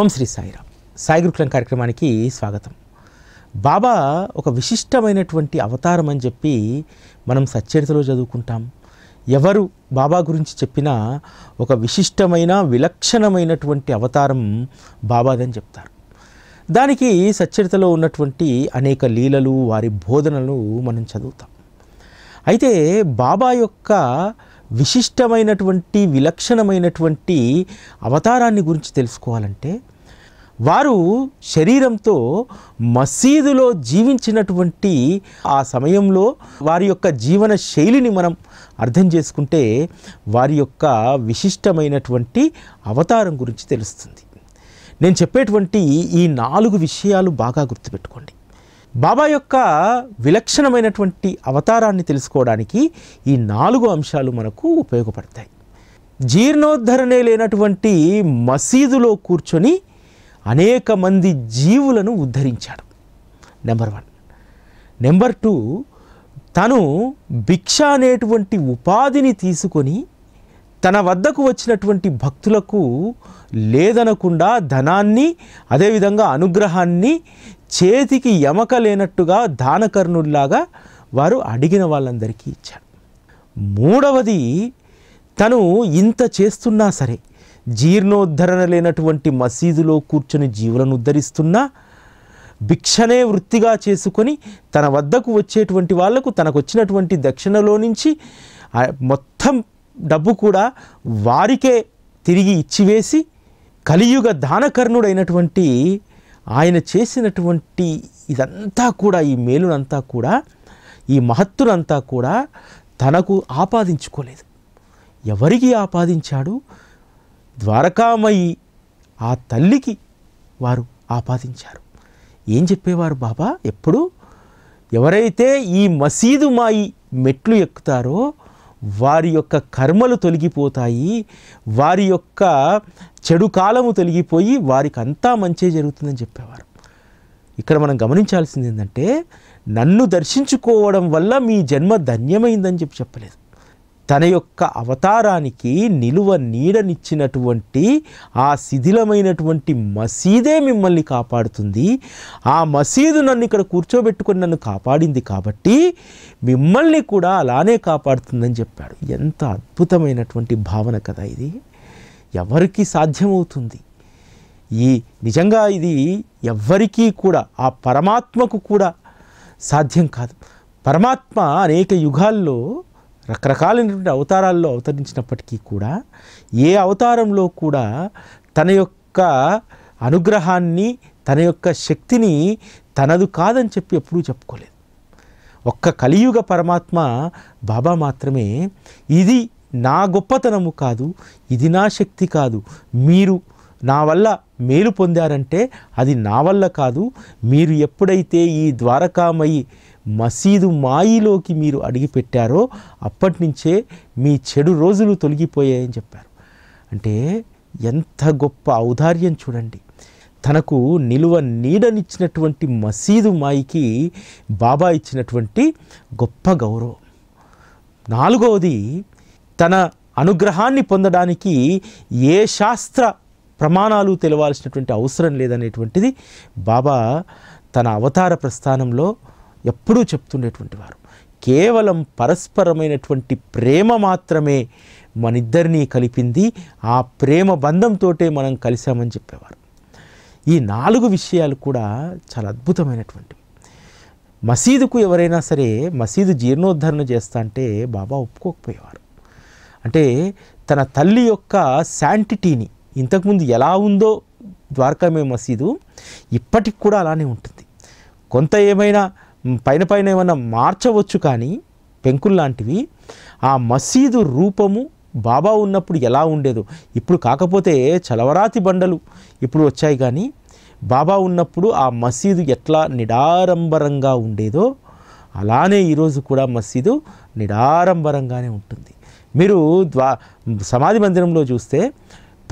ఓం శ్రీ సాయిరామ్ సాయి గురుకులం కార్యక్రమానికి స్వాగతం బాబా ఒక విశిష్టమైనటువంటి అవతారం అని చెప్పి మనం సచ్చరితలో చదువుకుంటాం ఎవరు బాబా గురించి చెప్పినా ఒక విశిష్టమైన విలక్షణమైనటువంటి అవతారం బాబాదని చెప్తారు దానికి సచ్చరితలో ఉన్నటువంటి అనేక లీలలు వారి బోధనలు మనం చదువుతాం అయితే బాబా యొక్క విశిష్టమైనటువంటి విలక్షణమైనటువంటి అవతారాన్ని గురించి తెలుసుకోవాలంటే వారు శరీరంతో మసీదులో జీవించినటువంటి ఆ సమయంలో వారి యొక్క జీవన శైలిని మనం అర్థం చేసుకుంటే వారి యొక్క విశిష్టమైనటువంటి అవతారం గురించి తెలుస్తుంది నేను చెప్పేటువంటి ఈ నాలుగు విషయాలు బాగా గుర్తుపెట్టుకోండి బాబా యొక్క విలక్షణమైనటువంటి అవతారాన్ని తెలుసుకోవడానికి ఈ నాలుగు అంశాలు మనకు ఉపయోగపడతాయి జీర్ణోద్ధరణే లేనటువంటి మసీదులో కూర్చొని అనేక మంది జీవులను ఉద్ధరించాడు నెంబర్ వన్ నెంబర్ టూ తను భిక్ష అనేటువంటి ఉపాధిని తీసుకొని తన వద్దకు వచ్చినటువంటి భక్తులకు లేదనకుండా ధనాన్ని అదేవిధంగా అనుగ్రహాన్ని చేతికి ఎమక లేనట్టుగా దానకర్ణుల్లాగా వారు అడిగిన వాళ్ళందరికీ ఇచ్చాడు మూడవది తను ఇంత చేస్తున్నా సరే జీర్ణోద్ధరణ లేనటువంటి మసీదులో కూర్చొని జీవులను ఉద్ధరిస్తున్నా భిక్షనే వృత్తిగా చేసుకొని తన వద్దకు వచ్చేటువంటి వాళ్లకు తనకు వచ్చినటువంటి దక్షిణలో నుంచి మొత్తం డబ్బు కూడా వారికే తిరిగి ఇచ్చివేసి కలియుగ దానకర్ణుడైనటువంటి ఆయన చేసినటువంటి ఇదంతా కూడా ఈ మేలునంతా కూడా ఈ మహత్తునంతా కూడా తనకు ఆపాదించుకోలేదు ఎవరికి ఆపాదించాడు ద్వారకామయి ఆ తల్లికి వారు ఆపాదించారు ఏం చెప్పేవారు బాబా ఎప్పుడు ఎవరైతే ఈ మసీదు మాయి మెట్లు ఎక్కుతారో వారి యొక్క కర్మలు తొలగిపోతాయి వారి యొక్క చెడు కాలము తొలగిపోయి వారికి అంతా మంచే జరుగుతుందని చెప్పేవారు ఇక్కడ మనం గమనించాల్సింది ఏంటంటే నన్ను దర్శించుకోవడం వల్ల మీ జన్మ ధన్యమైందని చెప్పి చెప్పలేదు తన యొక్క అవతారానికి నిలువ నీడనిచ్చినటువంటి ఆ శిథిలమైనటువంటి మసీదే మిమ్మల్ని కాపాడుతుంది ఆ మసీదు నన్ను ఇక్కడ కూర్చోబెట్టుకొని నన్ను కాపాడింది కాబట్టి మిమ్మల్ని కూడా అలానే కాపాడుతుందని చెప్పాడు ఎంత అద్భుతమైనటువంటి భావన కదా ఇది ఎవరికి సాధ్యమవుతుంది ఈ నిజంగా ఇది ఎవ్వరికీ కూడా ఆ పరమాత్మకు కూడా సాధ్యం కాదు పరమాత్మ అనేక యుగాల్లో రకరకాలైనటువంటి అవతారాల్లో అవతరించినప్పటికీ కూడా ఏ అవతారంలో కూడా తన యొక్క అనుగ్రహాన్ని తన యొక్క శక్తిని తనదు కాదని చెప్పి ఎప్పుడూ చెప్పుకోలేదు ఒక్క కలియుగ పరమాత్మ బాబా మాత్రమే ఇది నా గొప్పతనము కాదు ఇది నా శక్తి కాదు మీరు నా వల్ల మేలు పొందారంటే అది నా వల్ల కాదు మీరు ఎప్పుడైతే ఈ ద్వారకామయ్యి మసీదు మాయిలోకి మీరు అడిగిపెట్టారో అప్పటి నుంచే మీ చెడు రోజులు తొలగిపోయాయని చెప్పారు అంటే ఎంత గొప్ప ఔదార్యం చూడండి తనకు నిలువ నీడనిచ్చినటువంటి మసీదు మాయికి బాబా ఇచ్చినటువంటి గొప్ప గౌరవం నాలుగవది తన అనుగ్రహాన్ని పొందడానికి ఏ శాస్త్ర ప్రమాణాలు తెలవాల్సినటువంటి అవసరం లేదనేటువంటిది బాబా తన అవతార ప్రస్థానంలో ఎప్పుడూ చెప్తుండేటువంటి వారు కేవలం పరస్పరమైనటువంటి ప్రేమ మాత్రమే మనిద్దరినీ కలిపింది ఆ ప్రేమ బంధంతో మనం కలిసామని చెప్పేవారు ఈ నాలుగు విషయాలు కూడా చాలా అద్భుతమైనటువంటివి మసీదుకు ఎవరైనా సరే మసీదు జీర్ణోద్ధరణ చేస్తా అంటే బాబా ఒప్పుకోకపోయేవారు అంటే తన తల్లి యొక్క శాంటిటీని ఇంతకుముందు ఎలా ఉందో ద్వారకామే మసీదు ఇప్పటికి కూడా అలానే ఉంటుంది కొంత ఏమైనా పైన పైన ఏమైనా మార్చవచ్చు కానీ పెంకులు లాంటివి ఆ మసీదు రూపము బాబా ఉన్నప్పుడు ఎలా ఉండేదో ఇప్పుడు కాకపోతే చలవరాతి బండలు ఇప్పుడు వచ్చాయి కానీ బాబా ఉన్నప్పుడు ఆ మసీదు ఎట్లా నిడారంబరంగా ఉండేదో అలానే ఈరోజు కూడా మసీదు నిడారంబరంగానే ఉంటుంది మీరు ద్వా సమాధి మందిరంలో చూస్తే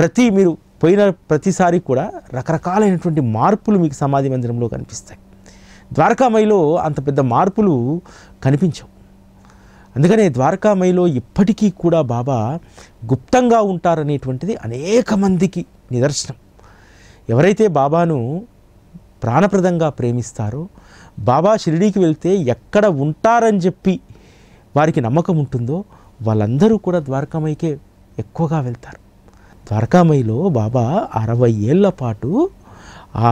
ప్రతి మీరు పోయిన ప్రతిసారి కూడా రకరకాలైనటువంటి మార్పులు మీకు సమాధి మందిరంలో కనిపిస్తాయి ద్వారకామయిలో అంత పెద్ద మార్పులు కనిపించవు అందుకనే ద్వారకామయిలో ఇప్పటికీ కూడా బాబా గుప్తంగా ఉంటారనేటువంటిది అనేక మందికి నిదర్శనం ఎవరైతే బాబాను ప్రాణప్రదంగా ప్రేమిస్తారో బాబా షిరిడీకి వెళ్తే ఎక్కడ ఉంటారని చెప్పి వారికి నమ్మకం ఉంటుందో వాళ్ళందరూ కూడా ద్వారకామయ్యకే ఎక్కువగా వెళ్తారు ద్వారకామయిలో బాబా అరవై ఏళ్ల పాటు ఆ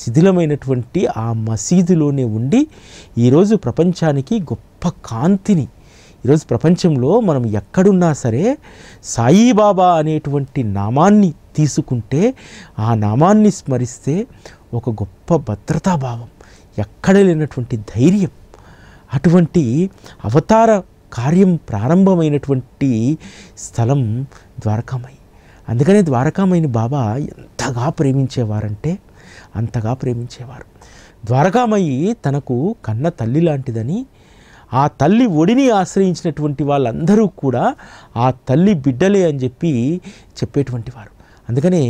శిథిలమైనటువంటి ఆ మసీదులోనే ఉండి ఈరోజు ప్రపంచానికి గొప్ప కాంతిని ఈరోజు ప్రపంచంలో మనం ఎక్కడున్నా సరే సాయిబాబా అనేటువంటి నామాన్ని తీసుకుంటే ఆ నామాన్ని స్మరిస్తే ఒక గొప్ప భద్రతాభావం ఎక్కడ లేనటువంటి ధైర్యం అటువంటి అవతార కార్యం ప్రారంభమైనటువంటి స్థలం ద్వారకామై అందుకనే ద్వారకామైని బాబా ఎంతగా ప్రేమించేవారంటే అంతగా ప్రేమించేవారు ద్వారకామయ్యి తనకు కన్న తల్లి లాంటిదని ఆ తల్లి ఒడిని ఆశ్రయించినటువంటి వాళ్ళందరూ కూడా ఆ తల్లి బిడ్డలే అని చెప్పి చెప్పేటువంటి వారు అందుకనే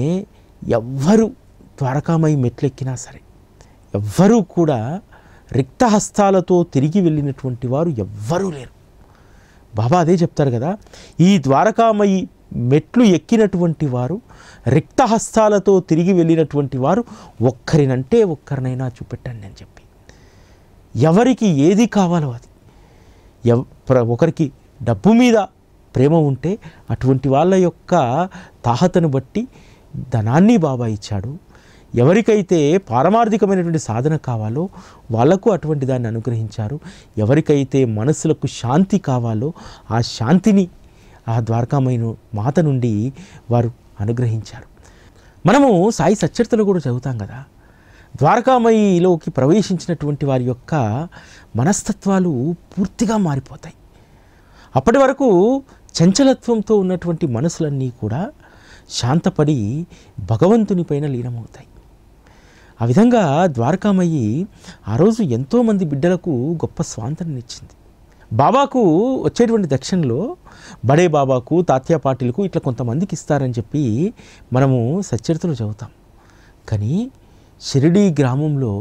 ఎవ్వరు ద్వారకామయ్యి మెట్లెక్కినా సరే ఎవ్వరూ కూడా రిక్తహస్తాలతో తిరిగి వెళ్ళినటువంటి వారు ఎవ్వరూ లేరు బాబా అదే చెప్తారు కదా ఈ ద్వారకామయ్యి మెట్లు ఎక్కినటువంటి వారు రిక్తహస్తాలతో తిరిగి వెళ్ళినటువంటి వారు ఒక్కరినంటే ఒక్కరినైనా చూపెట్టండి అని చెప్పి ఎవరికి ఏది కావాలో అది ఎవ ఒకరికి డబ్బు మీద ప్రేమ ఉంటే అటువంటి వాళ్ళ యొక్క తాహతను బట్టి ధనాన్ని బాబా ఇచ్చాడు ఎవరికైతే పారమార్థికమైనటువంటి సాధన కావాలో వాళ్లకు అటువంటి దాన్ని అనుగ్రహించారు ఎవరికైతే మనసులకు శాంతి కావాలో ఆ శాంతిని ఆ ద్వారకామైన మాత నుండి వారు అనుగ్రహించారు మనము సాయి సచ్చరితలు కూడా చదువుతాం కదా ద్వారకామయిలోకి ప్రవేశించినటువంటి వారి యొక్క మనస్తత్వాలు పూర్తిగా మారిపోతాయి అప్పటి వరకు చంచలత్వంతో ఉన్నటువంటి మనసులన్నీ కూడా శాంతపడి భగవంతుని పైన లీనమవుతాయి ఆ విధంగా ద్వారకామయ్యి ఆ రోజు ఎంతోమంది బిడ్డలకు గొప్ప స్వాంతననిచ్చింది బాబాకు వచ్చేటువంటి దక్షిణలో బడే బాబాకు తాత్యా పాటిలకు ఇట్లా కొంతమందికి ఇస్తారని చెప్పి మనము సచ్చరితలు చదువుతాం కానీ షిరిడి గ్రామంలో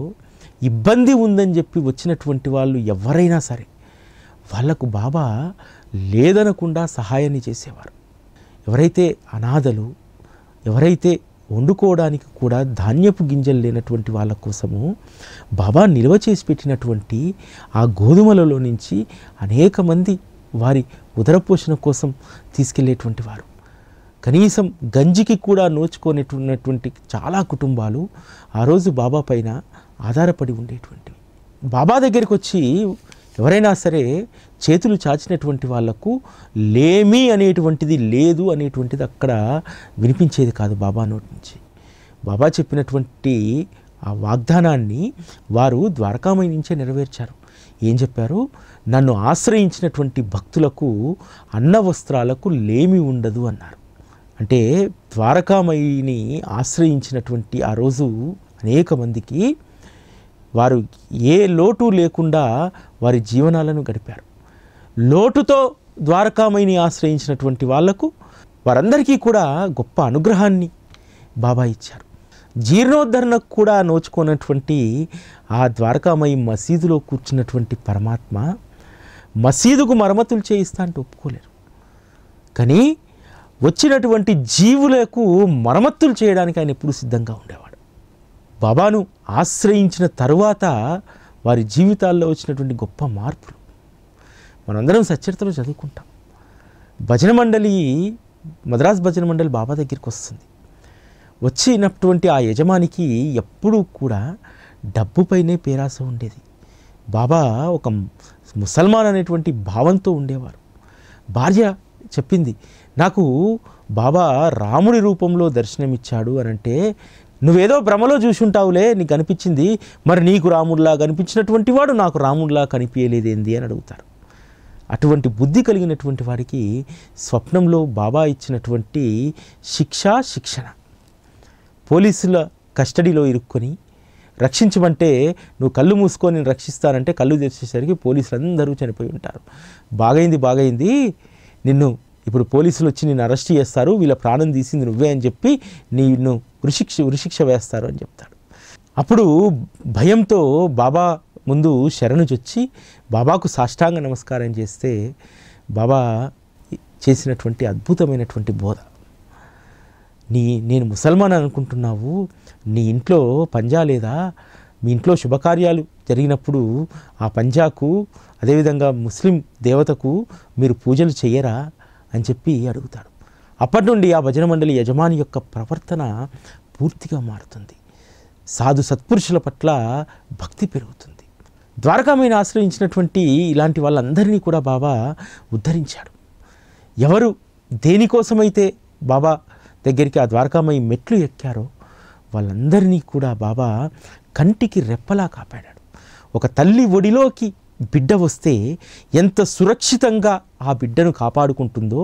ఇబ్బంది ఉందని చెప్పి వచ్చినటువంటి వాళ్ళు ఎవరైనా సరే వాళ్లకు బాబా లేదనకుండా సహాయాన్ని చేసేవారు ఎవరైతే అనాథలు ఎవరైతే వండుకోవడానికి కూడా ధాన్యపు గింజలు లేనటువంటి వాళ్ళ కోసము బాబా నిల్వ చేసి పెట్టినటువంటి ఆ గోధుమలలో నుంచి అనేక మంది వారి ఉదరపోషణ కోసం తీసుకెళ్లేటువంటి వారు కనీసం గంజికి కూడా నోచుకోనేటువంటి చాలా కుటుంబాలు ఆ రోజు బాబా పైన ఆధారపడి ఉండేటువంటివి బాబా దగ్గరికి వచ్చి ఎవరైనా సరే చేతులు చాచినటువంటి వాళ్లకు లేమి అనేటువంటిది లేదు అనేటువంటిది అక్కడ వినిపించేది కాదు బాబా నోటి నుంచి బాబా చెప్పినటువంటి ఆ వాగ్దానాన్ని వారు ద్వారకామయ నుంచే నెరవేర్చారు ఏం చెప్పారు నన్ను ఆశ్రయించినటువంటి భక్తులకు అన్న వస్త్రాలకు లేమి ఉండదు అన్నారు అంటే ద్వారకామయ్యని ఆశ్రయించినటువంటి ఆ రోజు అనేక మందికి వారు ఏ లోటు లేకుండా వారి జీవనాలను గడిపారు లోటుతో ద్వారకామయిని ఆశ్రయించినటువంటి వాళ్లకు వారందరికీ కూడా గొప్ప అనుగ్రహాన్ని బాబా ఇచ్చారు జీర్ణోద్ధరణకు కూడా నోచుకున్నటువంటి ఆ ద్వారకామయి మసీదులో కూర్చున్నటువంటి పరమాత్మ మసీదుకు మరమ్మతులు చేయిస్తా అంటే ఒప్పుకోలేరు కానీ వచ్చినటువంటి జీవులకు మరమ్మతులు చేయడానికి ఆయన ఎప్పుడు సిద్ధంగా ఉండేవాడు బాబాను ఆశ్రయించిన తరువాత వారి జీవితాల్లో వచ్చినటువంటి గొప్ప మార్పులు మనందరం సచ్చరితలు చదువుకుంటాం భజన మండలి మద్రాస్ భజన మండలి బాబా దగ్గరికి వస్తుంది వచ్చినటువంటి ఆ యజమానికి ఎప్పుడూ కూడా డబ్బుపైనే పేరాస ఉండేది బాబా ఒక ముసల్మాన్ అనేటువంటి భావంతో ఉండేవారు భార్య చెప్పింది నాకు బాబా రాముడి రూపంలో దర్శనమిచ్చాడు అని అంటే నువ్వేదో భ్రమలో చూసుంటావులే నీకు అనిపించింది మరి నీకు రాముడిలా కనిపించినటువంటి వాడు నాకు రాముడిలా కనిపించలేదేంది అని అడుగుతారు అటువంటి బుద్ధి కలిగినటువంటి వారికి స్వప్నంలో బాబా ఇచ్చినటువంటి శిక్షా శిక్షణ పోలీసుల కస్టడీలో ఇరుక్కొని రక్షించమంటే నువ్వు కళ్ళు మూసుకొని రక్షిస్తానంటే కళ్ళు తెచ్చేసరికి పోలీసులు అందరూ చనిపోయి ఉంటారు బాగైంది బాగైంది నిన్ను ఇప్పుడు పోలీసులు వచ్చి నిన్ను అరెస్ట్ చేస్తారు వీళ్ళ ప్రాణం తీసింది నువ్వే అని చెప్పి నిన్ను ఉరిశిక్ష ఉరిశిక్ష వేస్తారు అని చెప్తాడు అప్పుడు భయంతో బాబా ముందు శరణు చొచ్చి బాబాకు సాష్టాంగ నమస్కారం చేస్తే బాబా చేసినటువంటి అద్భుతమైనటువంటి బోధ నీ నేను ముసల్మాన్ అనుకుంటున్నావు నీ ఇంట్లో పంజా లేదా మీ ఇంట్లో శుభకార్యాలు జరిగినప్పుడు ఆ పంజాకు అదేవిధంగా ముస్లిం దేవతకు మీరు పూజలు చేయరా అని చెప్పి అడుగుతాడు అప్పటి నుండి ఆ భజన మండలి యజమాని యొక్క ప్రవర్తన పూర్తిగా మారుతుంది సాధు సత్పురుషుల పట్ల భక్తి పెరుగుతుంది మీద ఆశ్రయించినటువంటి ఇలాంటి వాళ్ళందరినీ కూడా బాబా ఉద్ధరించాడు ఎవరు దేనికోసమైతే బాబా దగ్గరికి ఆ ద్వారకామయ్య మెట్లు ఎక్కారో వాళ్ళందరినీ కూడా బాబా కంటికి రెప్పలా కాపాడాడు ఒక తల్లి ఒడిలోకి బిడ్డ వస్తే ఎంత సురక్షితంగా ఆ బిడ్డను కాపాడుకుంటుందో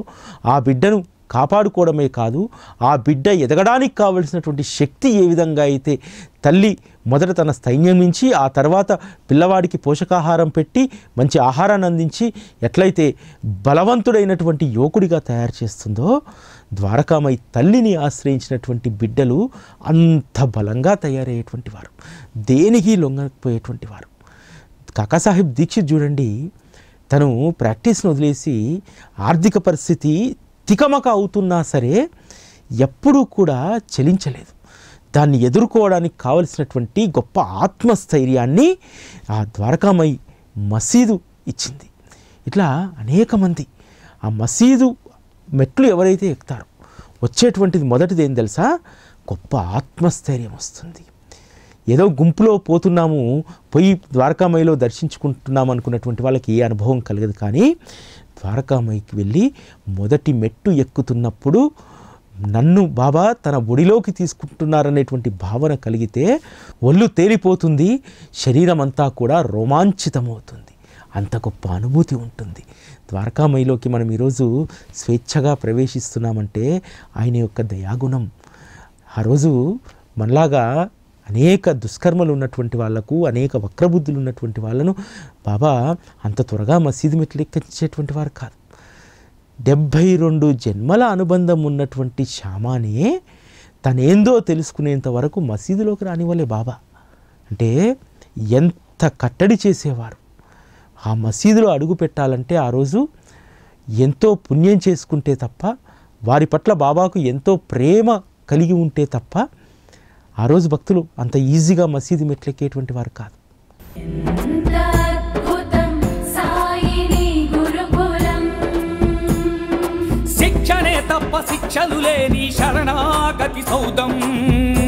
ఆ బిడ్డను కాపాడుకోవడమే కాదు ఆ బిడ్డ ఎదగడానికి కావలసినటువంటి శక్తి ఏ విధంగా అయితే తల్లి మొదట తన స్థైన్యం నుంచి ఆ తర్వాత పిల్లవాడికి పోషకాహారం పెట్టి మంచి ఆహారాన్ని అందించి ఎట్లయితే బలవంతుడైనటువంటి యువకుడిగా తయారు చేస్తుందో ద్వారకామై తల్లిని ఆశ్రయించినటువంటి బిడ్డలు అంత బలంగా తయారయ్యేటువంటి వారు దేనికి లొంగకపోయేటువంటి వారు కాకాసాహెబ్ దీక్షిత్ చూడండి తను ప్రాక్టీస్ను వదిలేసి ఆర్థిక పరిస్థితి తికమక అవుతున్నా సరే ఎప్పుడూ కూడా చలించలేదు దాన్ని ఎదుర్కోవడానికి కావలసినటువంటి గొప్ప ఆత్మస్థైర్యాన్ని ఆ ద్వారకామై మసీదు ఇచ్చింది ఇట్లా అనేక మంది ఆ మసీదు మెట్లు ఎవరైతే ఎక్కుతారో వచ్చేటువంటిది మొదటిది ఏం తెలుసా గొప్ప ఆత్మస్థైర్యం వస్తుంది ఏదో గుంపులో పోతున్నాము పోయి ద్వారకామయిలో దర్శించుకుంటున్నాము అనుకున్నటువంటి వాళ్ళకి ఏ అనుభవం కలగదు కానీ ద్వారకామయికి వెళ్ళి మొదటి మెట్టు ఎక్కుతున్నప్పుడు నన్ను బాబా తన ఒడిలోకి తీసుకుంటున్నారనేటువంటి భావన కలిగితే ఒళ్ళు తేలిపోతుంది శరీరం అంతా కూడా రోమాంచితమవుతుంది అంత గొప్ప అనుభూతి ఉంటుంది ద్వారకామయ్యలోకి మనం ఈరోజు స్వేచ్ఛగా ప్రవేశిస్తున్నామంటే ఆయన యొక్క దయాగుణం ఆ రోజు మనలాగా అనేక దుష్కర్మలు ఉన్నటువంటి వాళ్లకు అనేక వక్రబుద్ధులు ఉన్నటువంటి వాళ్ళను బాబా అంత త్వరగా మసీదు మెట్లు ఎక్కించేటువంటి వారు కాదు డెబ్భై రెండు జన్మల అనుబంధం ఉన్నటువంటి శ్యామానే తనేందో తెలుసుకునేంత వరకు మసీదులోకి రానివ్వలే బాబా అంటే ఎంత కట్టడి చేసేవారు ఆ మసీదులో అడుగు పెట్టాలంటే ఆ రోజు ఎంతో పుణ్యం చేసుకుంటే తప్ప వారి పట్ల బాబాకు ఎంతో ప్రేమ కలిగి ఉంటే తప్ప ఆ రోజు భక్తులు అంత ఈజీగా మసీదు మెట్లెక్కేటువంటి వారు కాదు శిక్షణే తప్ప శిక్షలు లేని శరణాగతి సౌదం